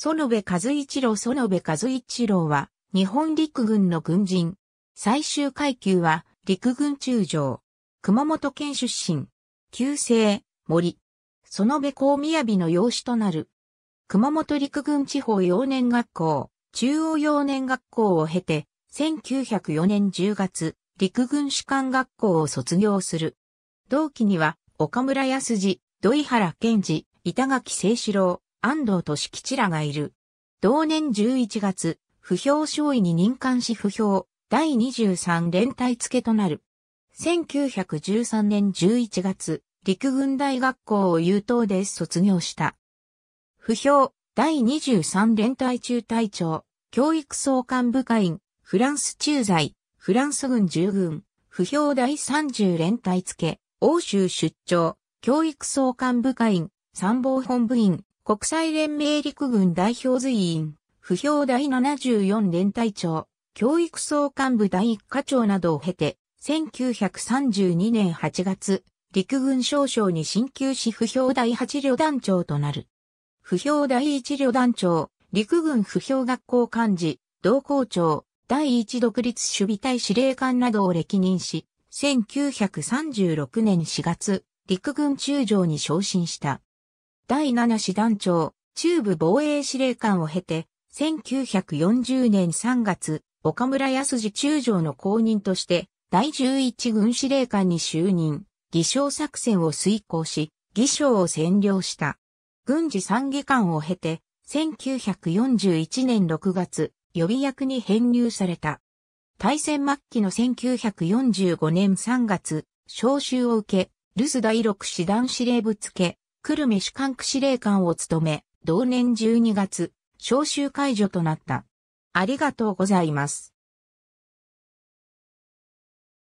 園部和一郎園部和一郎は、日本陸軍の軍人。最終階級は、陸軍中将。熊本県出身。旧姓、森。園部高宮日の養子となる。熊本陸軍地方幼年学校、中央幼年学校を経て、1904年10月、陸軍士官学校を卒業する。同期には、岡村康次、土井原健二、板垣清志郎、安藤俊吉らがいる。同年11月、不評少尉に任官し不評、第23連隊付となる。1913年11月、陸軍大学校を優等で卒業した。不評、第23連隊中隊長、教育総監部会員、フランス駐在、フランス軍従軍、不評第30連隊付、欧州出張、教育総監部会員、参謀本部員、国際連盟陸軍代表随員、不評第74連隊長、教育総幹部第一課長などを経て、1932年8月、陸軍少将に進級し不評第8旅団長となる。不評第1旅団長、陸軍不評学校幹事、同校長、第1独立守備隊司令官などを歴任し、1936年4月、陸軍中将に昇進した。第7師団長、中部防衛司令官を経て、1940年3月、岡村康次中将の後任として、第11軍司令官に就任、偽証作戦を遂行し、偽証を占領した。軍事参議官を経て、1941年6月、予備役に編入された。大戦末期の1945年3月、招集を受け、留守第6師団司令部付け、久留米カン区司令官を務め、同年12月、招集解除となった。ありがとうございます。